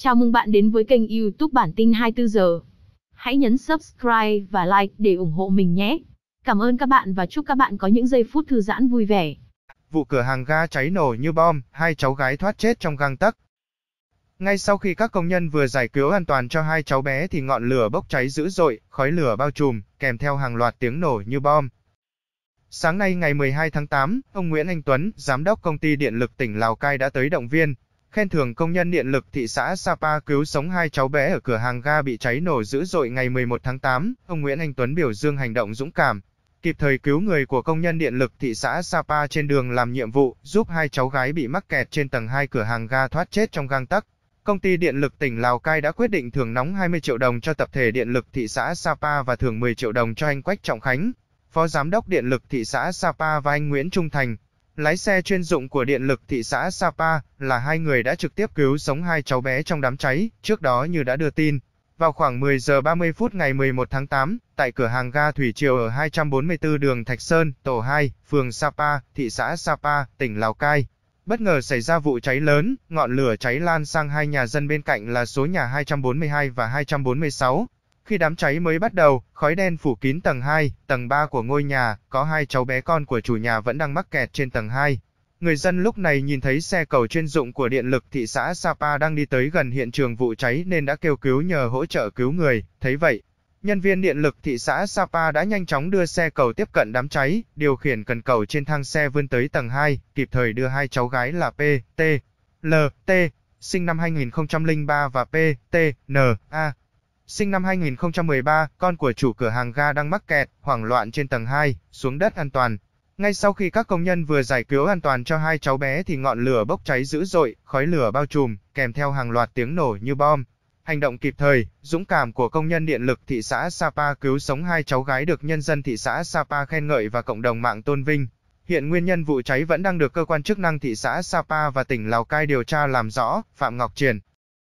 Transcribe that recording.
Chào mừng bạn đến với kênh YouTube bản tin 24 giờ. Hãy nhấn subscribe và like để ủng hộ mình nhé. Cảm ơn các bạn và chúc các bạn có những giây phút thư giãn vui vẻ. Vụ cửa hàng ga cháy nổ như bom, hai cháu gái thoát chết trong gang tấc. Ngay sau khi các công nhân vừa giải cứu an toàn cho hai cháu bé thì ngọn lửa bốc cháy dữ dội, khói lửa bao trùm, kèm theo hàng loạt tiếng nổ như bom, Sáng nay ngày 12 tháng 8, ông Nguyễn Anh Tuấn, giám đốc công ty điện lực tỉnh Lào Cai đã tới động viên, khen thưởng công nhân điện lực thị xã Sapa cứu sống hai cháu bé ở cửa hàng ga bị cháy nổ dữ dội ngày 11 tháng 8, ông Nguyễn Anh Tuấn biểu dương hành động dũng cảm, kịp thời cứu người của công nhân điện lực thị xã Sapa trên đường làm nhiệm vụ, giúp hai cháu gái bị mắc kẹt trên tầng 2 cửa hàng ga thoát chết trong gang tắc. Công ty điện lực tỉnh Lào Cai đã quyết định thưởng nóng 20 triệu đồng cho tập thể điện lực thị xã Sapa và thưởng 10 triệu đồng cho anh Quách Trọng Khánh, Phó Giám đốc Điện lực thị xã Sapa và anh Nguyễn Trung Thành, Lái xe chuyên dụng của điện lực thị xã Sapa là hai người đã trực tiếp cứu sống hai cháu bé trong đám cháy, trước đó như đã đưa tin. Vào khoảng 10 giờ 30 phút ngày 11 tháng 8, tại cửa hàng ga Thủy Triều ở 244 đường Thạch Sơn, tổ 2, phường Sapa, thị xã Sapa, tỉnh Lào Cai, bất ngờ xảy ra vụ cháy lớn, ngọn lửa cháy lan sang hai nhà dân bên cạnh là số nhà 242 và 246, khi đám cháy mới bắt đầu, khói đen phủ kín tầng 2, tầng 3 của ngôi nhà, có hai cháu bé con của chủ nhà vẫn đang mắc kẹt trên tầng 2. Người dân lúc này nhìn thấy xe cầu chuyên dụng của điện lực thị xã Sapa đang đi tới gần hiện trường vụ cháy nên đã kêu cứu nhờ hỗ trợ cứu người, thấy vậy. Nhân viên điện lực thị xã Sapa đã nhanh chóng đưa xe cầu tiếp cận đám cháy, điều khiển cần cầu trên thang xe vươn tới tầng 2, kịp thời đưa hai cháu gái là P, T, L, T, sinh năm 2003 và P, T, N, A, sinh năm 2013, con của chủ cửa hàng ga đang mắc kẹt, hoảng loạn trên tầng 2, xuống đất an toàn. Ngay sau khi các công nhân vừa giải cứu an toàn cho hai cháu bé thì ngọn lửa bốc cháy dữ dội, khói lửa bao trùm, kèm theo hàng loạt tiếng nổ như bom. Hành động kịp thời, dũng cảm của công nhân điện lực thị xã Sapa cứu sống hai cháu gái được nhân dân thị xã Sapa khen ngợi và cộng đồng mạng tôn vinh. Hiện nguyên nhân vụ cháy vẫn đang được cơ quan chức năng thị xã Sapa và tỉnh Lào Cai điều tra làm rõ, Phạm Ngọc Triển,